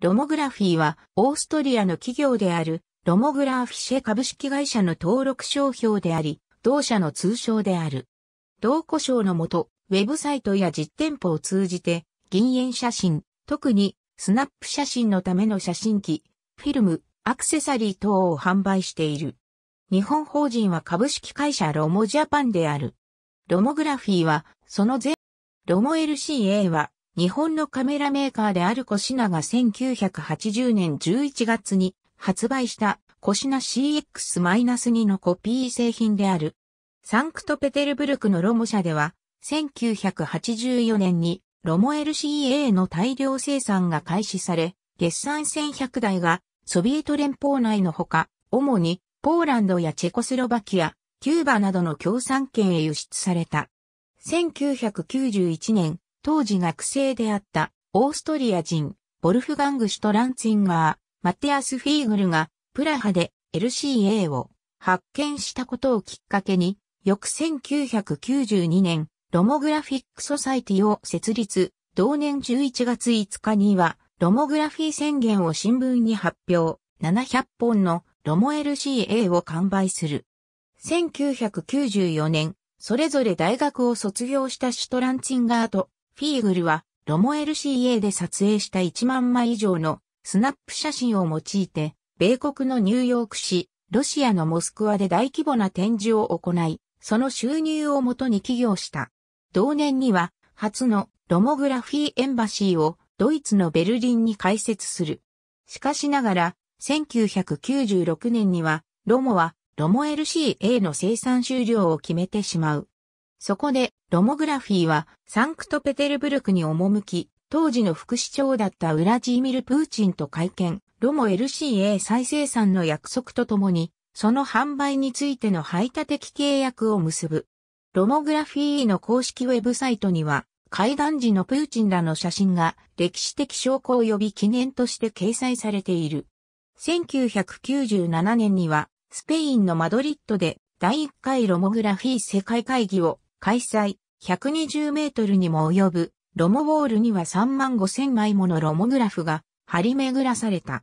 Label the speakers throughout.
Speaker 1: ロモグラフィーは、オーストリアの企業である、ロモグラーフィシェ株式会社の登録商標であり、同社の通称である。同故障のもと、ウェブサイトや実店舗を通じて、銀塩写真、特にスナップ写真のための写真機、フィルム、アクセサリー等を販売している。日本法人は株式会社ロモジャパンである。ロモグラフィーは、その前、ロモ LCA は、日本のカメラメーカーであるコシナが1980年11月に発売したコシナ CX-2 のコピー製品である。サンクトペテルブルクのロモ社では1984年にロモ LCA の大量生産が開始され、月産1100台がソビエト連邦内のほか、主にポーランドやチェコスロバキア、キューバなどの共産圏へ輸出された。1991年、当時学生であったオーストリア人、ボルフガング・シュトランツィンガー、マテアス・フィーグルがプラハで LCA を発見したことをきっかけに、翌1992年、ロモグラフィック・ソサイティを設立、同年11月5日には、ロモグラフィー宣言を新聞に発表、700本のロモ LCA を完売する。1994年、それぞれ大学を卒業したシュトランツィンガーとフィーグルは、ロモ LCA で撮影した1万枚以上のスナップ写真を用いて、米国のニューヨーク市、ロシアのモスクワで大規模な展示を行い、その収入をもとに起業した。同年には、初のロモグラフィーエンバシーをドイツのベルリンに開設する。しかしながら、1996年には、ロモはロモ LCA の生産終了を決めてしまう。そこで、ロモグラフィーは、サンクトペテルブルクに赴き、当時の副市長だったウラジーミル・プーチンと会見、ロモ LCA 再生産の約束とともに、その販売についての排他的契約を結ぶ。ロモグラフィーの公式ウェブサイトには、会談時のプーチンらの写真が歴史的証拠及び記念として掲載されている。1997年には、スペインのマドリッドで第1回ロモグラフィー世界会議を開催、120メートルにも及ぶ、ロモウォールには3万5千枚ものロモグラフが張り巡らされた。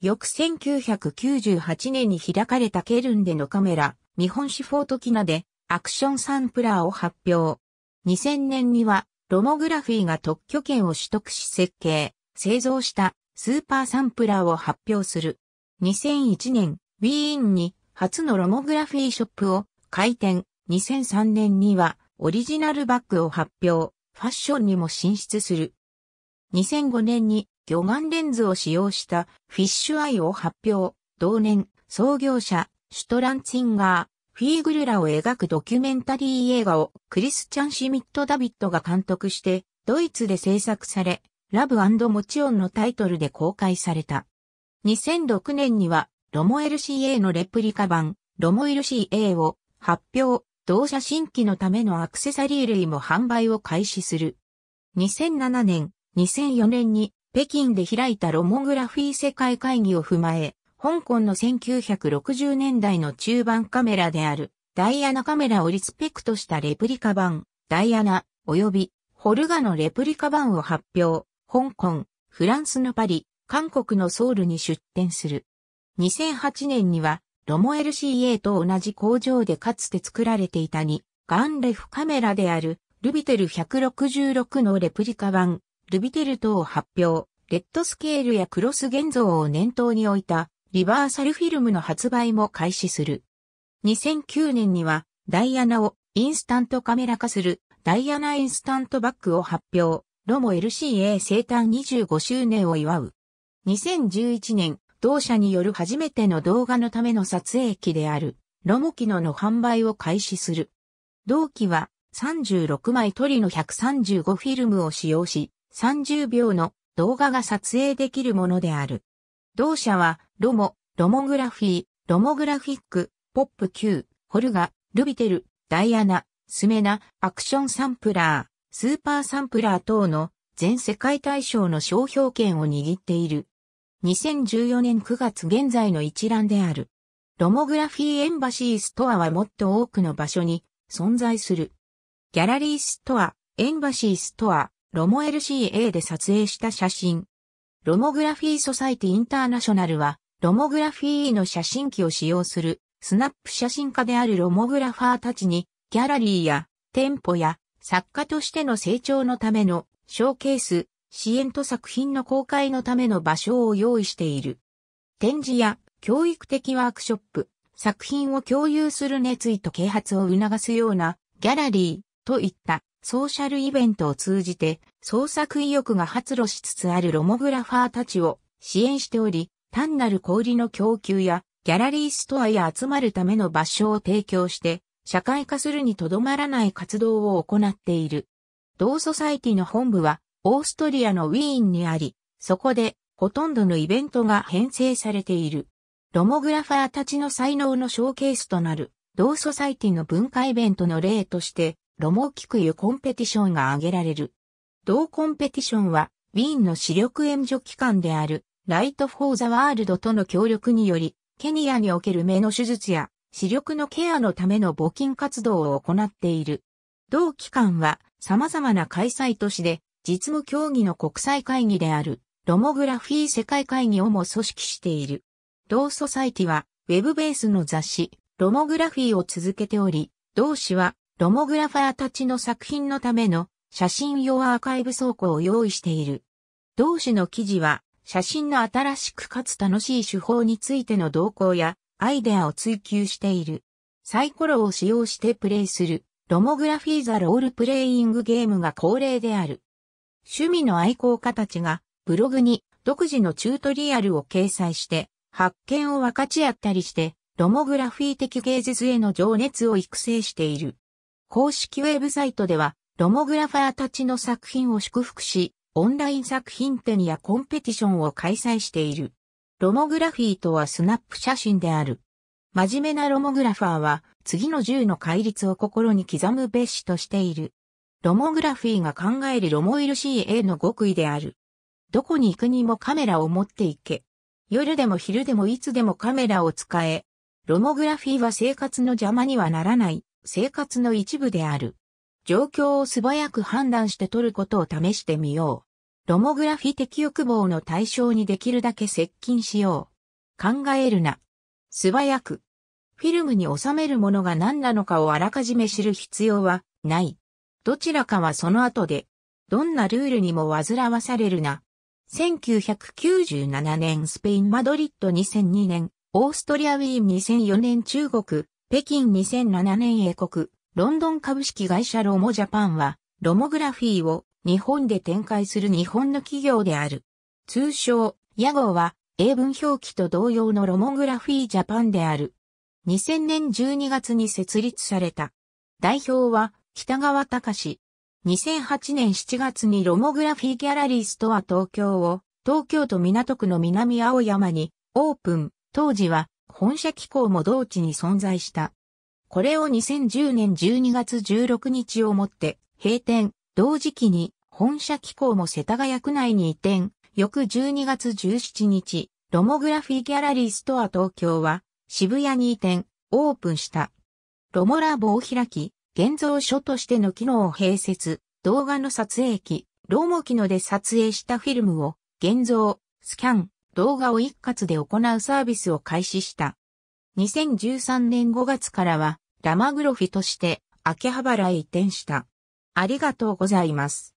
Speaker 1: 翌1998年に開かれたケルンでのカメラ、日本史フォートキナでアクションサンプラーを発表。2000年にはロモグラフィーが特許権を取得し設計、製造したスーパーサンプラーを発表する。2001年、ウィーンに初のロモグラフィーショップを開店。2003年にはオリジナルバッグを発表、ファッションにも進出する。2005年に魚眼レンズを使用したフィッシュアイを発表、同年創業者、シュトランツィンガー、フィーグルラを描くドキュメンタリー映画をクリスチャン・シミット・ダビットが監督してドイツで制作され、ラブモチオンのタイトルで公開された。2006年にはロモエル CA のレプリカ版ロモエル CA を発表、同社新規のためのアクセサリー類も販売を開始する。2007年、2004年に北京で開いたロモグラフィー世界会議を踏まえ、香港の1960年代の中盤カメラであるダイアナカメラをリスペクトしたレプリカ版、ダイアナ及びホルガのレプリカ版を発表、香港、フランスのパリ、韓国のソウルに出展する。2008年にはロモ LCA と同じ工場でかつて作られていたに、ガンレフカメラである、ルビテル166のレプリカ版、ルビテル等を発表、レッドスケールやクロス現像を念頭に置いた、リバーサルフィルムの発売も開始する。2009年には、ダイアナをインスタントカメラ化する、ダイアナインスタントバッグを発表、ロモ LCA 生誕25周年を祝う。2011年、同社による初めての動画のための撮影機である、ロモキノの販売を開始する。同機は36枚撮りの135フィルムを使用し、30秒の動画が撮影できるものである。同社は、ロモ、ロモグラフィー、ロモグラフィック、ポップ Q、ホルガ、ルビテル、ダイアナ、スメナ、アクションサンプラー、スーパーサンプラー等の全世界対象の商標権を握っている。2014年9月現在の一覧である。ロモグラフィーエンバシーストアはもっと多くの場所に存在する。ギャラリーストア、エンバシーストア、ロモ LCA で撮影した写真。ロモグラフィーソサイティインターナショナルは、ロモグラフィーの写真機を使用する、スナップ写真家であるロモグラファーたちに、ギャラリーや、店舗や、作家としての成長のための、ショーケース、支援と作品の公開のための場所を用意している。展示や教育的ワークショップ、作品を共有する熱意と啓発を促すようなギャラリーといったソーシャルイベントを通じて創作意欲が発露しつつあるロモグラファーたちを支援しており、単なる氷の供給やギャラリーストアや集まるための場所を提供して社会化するにとどまらない活動を行っている。同ソサイティの本部はオーストリアのウィーンにあり、そこでほとんどのイベントが編成されている。ロモグラファーたちの才能のショーケースとなる、同ソサイティの文化イベントの例として、ロモキクユコンペティションが挙げられる。同コンペティションは、ウィーンの視力援助機関である、ライト・フォー・ザ・ワールドとの協力により、ケニアにおける目の手術や、視力のケアのための募金活動を行っている。同機関は、様々な開催都市で、実務協議の国際会議である、ロモグラフィー世界会議をも組織している。同ソサイティは、ウェブベースの雑誌、ロモグラフィーを続けており、同誌は、ロモグラファーたちの作品のための写真用アーカイブ倉庫を用意している。同誌の記事は、写真の新しくかつ楽しい手法についての動向やアイデアを追求している。サイコロを使用してプレイするロモグラフィーザロールプレイングゲームが恒例である。趣味の愛好家たちがブログに独自のチュートリアルを掲載して発見を分かち合ったりしてロモグラフィー的芸術への情熱を育成している。公式ウェブサイトではロモグラファーたちの作品を祝福しオンライン作品展やコンペティションを開催している。ロモグラフィーとはスナップ写真である。真面目なロモグラファーは次の10の戒律を心に刻むべしとしている。ロモグラフィーが考えるロモイル CA の極意である。どこに行くにもカメラを持っていけ。夜でも昼でもいつでもカメラを使え。ロモグラフィーは生活の邪魔にはならない、生活の一部である。状況を素早く判断して撮ることを試してみよう。ロモグラフィー的欲望の対象にできるだけ接近しよう。考えるな。素早く。フィルムに収めるものが何なのかをあらかじめ知る必要はない。どちらかはその後で、どんなルールにも煩わされるな。1997年スペイン・マドリッド2002年、オーストリア・ウィーン2004年中国、北京2007年英国、ロンドン株式会社ロモジャパンは、ロモグラフィーを日本で展開する日本の企業である。通称、屋号は英文表記と同様のロモグラフィージャパンである。2000年12月に設立された。代表は北川隆。2008年7月にロモグラフィーギャラリーストア東京を東京都港区の南青山にオープン。当時は本社機構も同地に存在した。これを2010年12月16日をもって閉店。同時期に本社機構も世田谷区内に移転。翌12月17日、ロモグラフィーギャラリーストア東京は渋谷に移転、オープンした。ロモラボを開き、現像所としての機能を併設、動画の撮影機、ローモ機能で撮影したフィルムを現像、スキャン、動画を一括で行うサービスを開始した。2013年5月からはラマグロフィとして秋葉原へ移転した。ありがとうございます。